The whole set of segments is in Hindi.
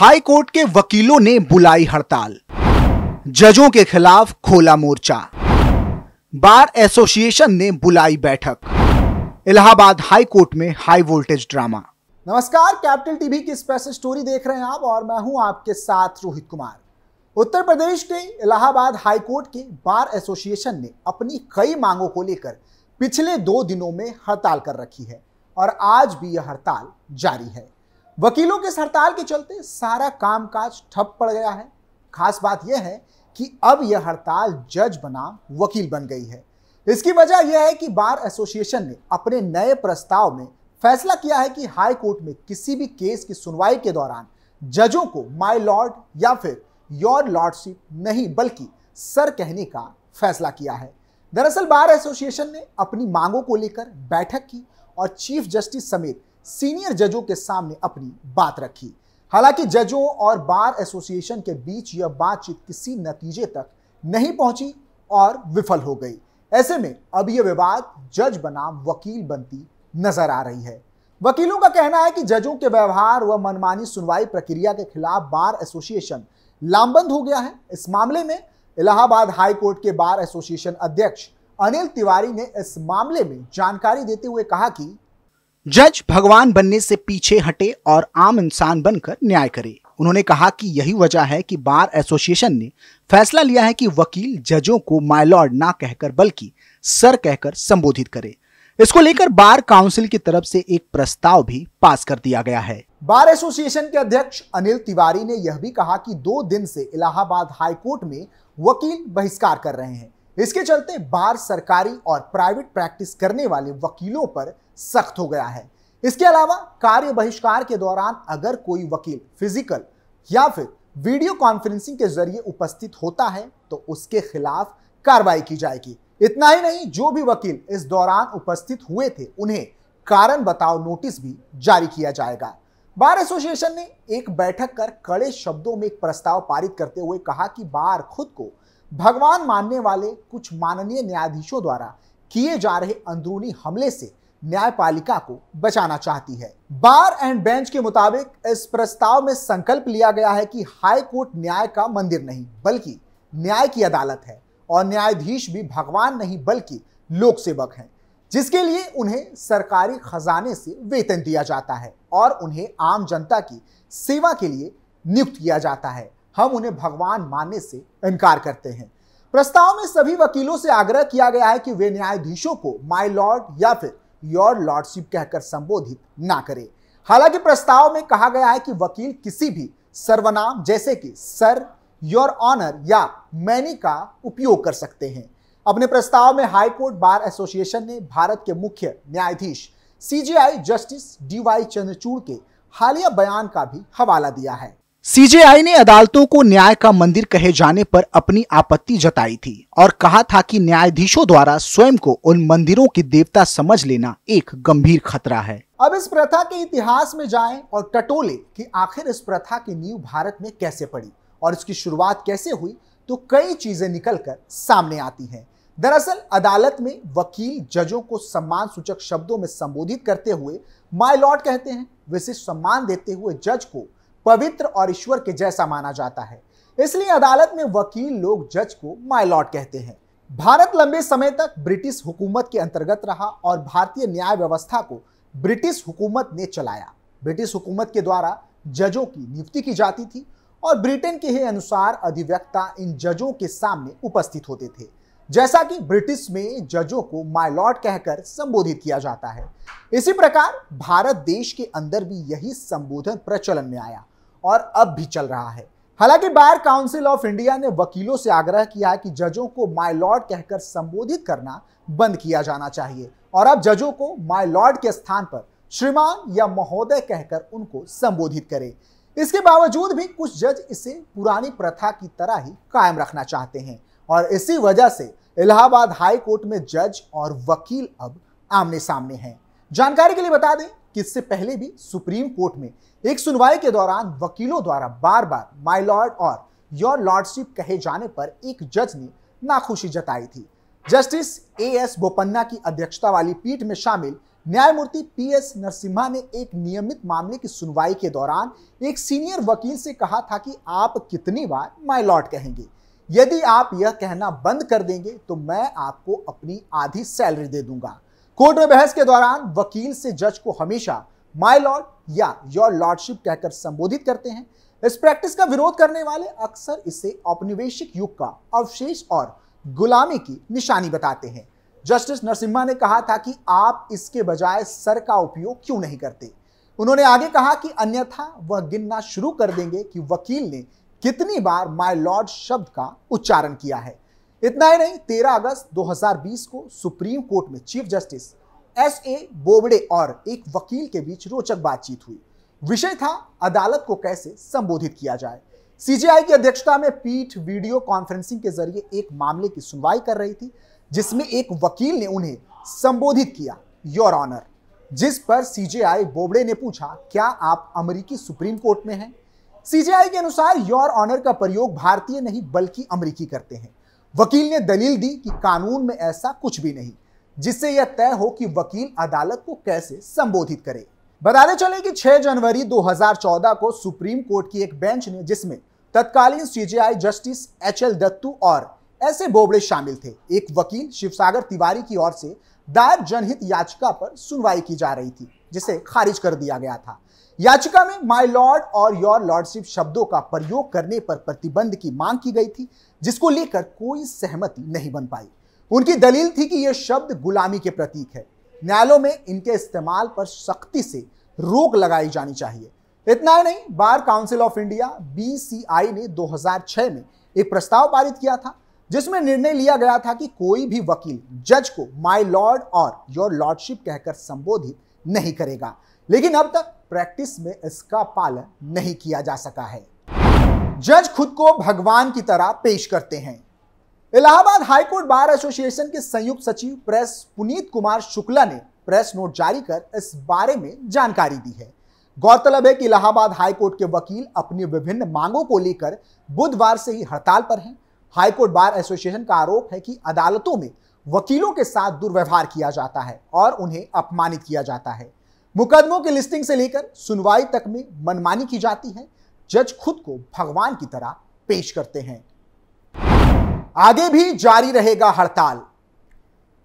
हाई कोर्ट के वकीलों ने बुलाई हड़ताल जजों के खिलाफ खोला मोर्चा बार एसोसिएशन ने बुलाई बैठक इलाहाबाद हाई कोर्ट में हाई वोल्टेज ड्रामा नमस्कार कैपिटल टीवी की स्पेशल स्टोरी देख रहे हैं आप और मैं हूं आपके साथ रोहित कुमार उत्तर प्रदेश के इलाहाबाद हाई कोर्ट के बार एसोसिएशन ने अपनी कई मांगों को लेकर पिछले दो दिनों में हड़ताल कर रखी है और आज भी यह हड़ताल जारी है वकीलों के हड़ताल के चलते सारा कामकाज ठप पड़ गया है खास बात यह है कि अब यह हड़ताल जज बनाम वकील बन गई है इसकी वजह यह है कि बार एसोसिएशन ने अपने नए प्रस्ताव में फैसला किया है कि हाई कोर्ट में किसी भी केस की सुनवाई के दौरान जजों को माय लॉर्ड या फिर योर लॉर्डशिप नहीं बल्कि सर कहने का फैसला किया है दरअसल बार एसोसिएशन ने अपनी मांगों को लेकर बैठक की और चीफ जस्टिस समेत सीनियर जजों के सामने अपनी बात रखी हालांकि जजों और बार एसोसिएशन के बीच यह बातचीत किसी नतीजे तक नहीं पहुंची और विफल हो गई ऐसे में अब यह विवाद जज बनाम वकील बनती नजर आ रही है वकीलों का कहना है कि जजों के व्यवहार व मनमानी सुनवाई प्रक्रिया के खिलाफ बार एसोसिएशन लामबंद हो गया है इस मामले में इलाहाबाद हाई कोर्ट के बार एसोसिएशन अध्यक्ष अनिल तिवारी ने इस मामले में जानकारी देते हुए कहा कि जज भगवान बनने से पीछे हटे और आम इंसान बनकर न्याय करे उन्होंने कहा कि यही वजह है कि बार एसोसिएशन ने फैसला लिया है कि वकील जजों को माइलॉर्ड ना कहकर बल्कि सर कहकर संबोधित करे इसको लेकर बार काउंसिल की तरफ से एक प्रस्ताव भी पास कर दिया गया है बार एसोसिएशन के अध्यक्ष अनिल तिवारी ने यह भी कहा कि दो दिन से इलाहाबाद हाईकोर्ट में वकील बहिष्कार कर रहे हैं इसके चलते बार सरकारी और प्राइवेट प्रैक्टिस करने वाले वकीलों पर सख्त हो गया है इसके अलावा कार्य बहिष्कार के दौरान अगर कोई वकील फिजिकल या फिर वीडियो कॉन्फ्रेंसिंग के जरिए उपस्थित होता है तो उसके खिलाफ कार्रवाई की जाएगी इतना ही नहीं जो भी वकील इस दौरान उपस्थित हुए थे उन्हें कारण बताओ नोटिस भी जारी किया जाएगा बार एसोसिएशन ने एक बैठक कर कड़े शब्दों में एक प्रस्ताव पारित करते हुए कहा कि बार खुद को भगवान मानने वाले कुछ माननीय न्यायाधीशों द्वारा किए जा रहे अंदरूनी हमले से न्यायपालिका को बचाना चाहती है बार एंड बेंच के मुताबिक इस प्रस्ताव में संकल्प लिया गया है कि हाई कोर्ट न्याय का मंदिर नहीं बल्कि न्याय की अदालत है और न्यायाधीश भी भगवान नहीं बल्कि लोक सेवक हैं जिसके लिए उन्हें सरकारी खजाने से वेतन दिया जाता है और उन्हें आम जनता की सेवा के लिए नियुक्त किया जाता है हम उन्हें भगवान मानने से इनकार करते हैं प्रस्ताव में सभी वकीलों से आग्रह किया गया है कि वे न्यायाधीशों को माई लॉर्ड या फिर योर लॉर्डशिप कहकर संबोधित ना करे हालांकि प्रस्ताव में कहा गया है कि वकील किसी भी सर्वनाम जैसे कि सर योर ऑनर या मैनी का उपयोग कर सकते हैं अपने प्रस्ताव में हाईकोर्ट बार एसोसिएशन ने भारत के मुख्य न्यायाधीश सीजीआई जस्टिस डीवाई चंद्रचूड़ के हालिया बयान का भी हवाला दिया है सीजेआई ने अदालतों को न्याय का मंदिर कहे जाने पर अपनी आपत्ति जताई थी और कहा था कि न्यायाधीशों द्वारा स्वयं को उन मंदिरों की देवता समझ लेना एक गंभीर खतरा है अब इस प्रथा के इतिहास में जाएं और टटोले कि आखिर इस प्रथा की नींव भारत में कैसे पड़ी और इसकी शुरुआत कैसे हुई तो कई चीजें निकल कर सामने आती हैं दरअसल अदालत में वकील जजों को सम्मान सूचक शब्दों में संबोधित करते हुए माई लॉर्ड कहते हैं विशिष्ट सम्मान देते हुए जज को पवित्र और ईश्वर के जैसा माना जाता है इसलिए अदालत में वकील लोग जज को माइलॉर्ड कहते हैं भारत लंबे समय तक ब्रिटिश हुकूमत के अंतर्गत रहा और भारतीय न्याय व्यवस्था को ब्रिटिश हुकूमत ने चलाया ब्रिटिश हुकूमत के द्वारा जजों की नियुक्ति की जाती थी और ब्रिटेन के ही अनुसार अधिवक्ता इन जजों के सामने उपस्थित होते थे जैसा कि ब्रिटिश में जजों को माइलॉर्ड कहकर संबोधित किया जाता है इसी प्रकार भारत देश के अंदर भी यही संबोधन प्रचलन में आया और अब भी चल रहा है हालांकि बार काउंसिल ऑफ इंडिया ने वकीलों से आग्रह किया कि जजों को माइलॉर्ड कहकर संबोधित करना बंद किया जाना चाहिए और अब जजों को माइलॉर्ड के स्थान पर श्रीमान या महोदय कहकर उनको संबोधित करें इसके बावजूद भी कुछ जज इसे पुरानी प्रथा की तरह ही कायम रखना चाहते हैं और इसी वजह से इलाहाबाद हाई कोर्ट में जज और वकील अब आमने सामने हैं जानकारी के लिए बता दें कि इससे पहले भी सुप्रीम कोर्ट में एक सुनवाई के दौरान वकीलों द्वारा बार बार माई लॉर्ड और योर लॉर्डशिप कहे जाने पर एक जज ने नाखुशी जताई थी जस्टिस ए एस बोपन्ना की अध्यक्षता वाली पीठ में शामिल न्यायमूर्ति पी एस नरसिम्हा ने एक नियमित मामले की सुनवाई के दौरान एक सीनियर वकील से कहा था कि आप कितनी बार माई लॉर्ड कहेंगे यदि आप यह कहना बंद कर देंगे तो मैं आपको अपनी आधी सैलरी दे दूंगा कोर्ट में बहस के दौरान वकील से जज को हमेशा माय लॉर्ड या योर लॉर्डशिप कहकर संबोधित करते हैं इस प्रैक्टिस का विरोध करने वाले अक्सर इसे औपनिवेशिक युग का अवशेष और गुलामी की निशानी बताते हैं जस्टिस नरसिम्हा ने कहा था कि आप इसके बजाय सर का उपयोग क्यों नहीं करते उन्होंने आगे कहा कि अन्यथा वह गिनना शुरू कर देंगे कि वकील ने कितनी बार माय लॉर्ड शब्द का उच्चारण किया है इतना ही नहीं 13 अगस्त 2020 को सुप्रीम कोर्ट में chief justice S A Bobde और एक वकील के बीच रोचक बातचीत हुई विषय था अदालत को कैसे संबोधित किया जाए सीजीआई की अध्यक्षता में पीठ वीडियो कॉन्फ्रेंसिंग के जरिए एक मामले की सुनवाई कर रही थी जिसमें एक वकील ने उन्हें संबोधित किया योर ऑनर जिस पर सीजेआई बोबड़े ने पूछा क्या आप अमेरिकी सुप्रीम कोर्ट में हैं सीजेआई के अनुसार योर ऑनर का प्रयोग भारतीय नहीं बल्कि अमरीकी करते हैं वकील ने दलील दी कि कानून में ऐसा कुछ भी नहीं जिससे यह तय हो कि वकील अदालत को कैसे संबोधित करे बताते चले कि 6 जनवरी 2014 को सुप्रीम कोर्ट की एक बेंच ने जिसमें तत्कालीन CJI justice H L Dattu और ऐसे बोबड़े शामिल थे एक वकील शिवसागर तिवारी की ओर से दायर जनहित याचिका पर सुनवाई की जा रही थी जिसे खारिज कर दिया गया था याचिका में माय लॉर्ड और योर लॉर्डशिप शब्दों का प्रयोग करने पर प्रतिबंध की मांग की गई थी जिसको लेकर कोई सहमति नहीं बन पाई उनकी दलील थी कि यह शब्द गुलामी के प्रतीक है न्यायालयों में इनके इस्तेमाल पर सख्ती से रोक लगाई जानी चाहिए इतना ही नहीं bar council of India B ने 2006 में एक प्रस्ताव पारित किया था जिसमें निर्णय लिया गया था कि कोई भी वकील जज को माय लॉर्ड और योर लॉर्डशिप कहकर संबोधित नहीं करेगा लेकिन अब तक प्रैक्टिस में इसका पालन नहीं किया जा सका है जज खुद को भगवान की तरह पेश करते हैं इलाहाबाद हाईकोर्ट बार एसोसिएशन के संयुक्त सचिव प्रेस पुनीत कुमार शुक्ला ने प्रेस नोट जारी कर इस बारे में जानकारी दी है गौरतलब है कि इलाहाबाद हाईकोर्ट के वकील अपनी विभिन्न मांगों को लेकर बुधवार से ही हड़ताल पर हैं हाईकोर्ट बार एसोसिएशन का आरोप है कि अदालतों में वकीलों के साथ दुर्व्यवहार किया जाता है और उन्हें अपमानित किया जाता है मुकदमों की लिस्टिंग से लेकर सुनवाई तक में मनमानी की जाती है जज खुद को भगवान की तरह पेश करते हैं आगे भी जारी रहेगा हड़ताल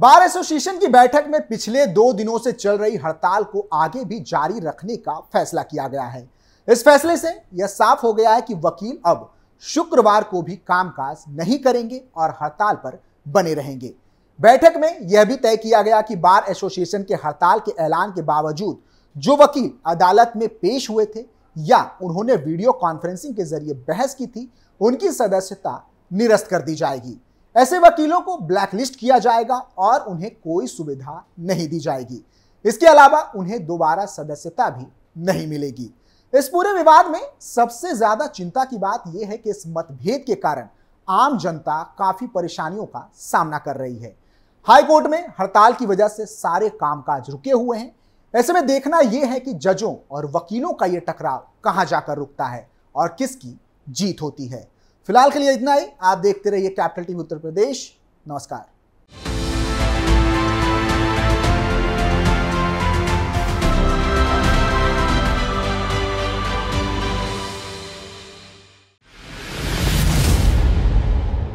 बार एसोसिएशन की बैठक में पिछले दो दिनों से चल रही हड़ताल को आगे भी जारी रखने का फैसला किया गया है इस फैसले से यह साफ हो गया है कि वकील अब शुक्रवार को भी कामकाज नहीं करेंगे और हड़ताल पर बने रहेंगे बैठक में यह भी तय किया गया कि बार एसोसिएशन के हड़ताल के ऐलान के बावजूद जो वकील अदालत में पेश हुए थे या उन्होंने वीडियो कॉन्फ्रेंसिंग के जरिए बहस की थी उनकी सदस्यता निरस्त कर दी जाएगी ऐसे वकीलों को ब्लैकलिस्ट किया जाएगा और उन्हें कोई सुविधा नहीं दी जाएगी इसके अलावा उन्हें दोबारा सदस्यता भी नहीं मिलेगी इस पूरे विवाद में सबसे ज्यादा चिंता की बात यह है कि इस मतभेद के कारण आम जनता काफी परेशानियों का सामना कर रही है हाईकोर्ट में हड़ताल की वजह से सारे कामकाज रुके हुए हैं ऐसे में देखना यह है कि जजों और वकीलों का यह टकराव कहां जाकर रुकता है और किसकी जीत होती है फिलहाल के लिए इतना ही आप देखते रहिए कैपिटल टीवी उत्तर प्रदेश नमस्कार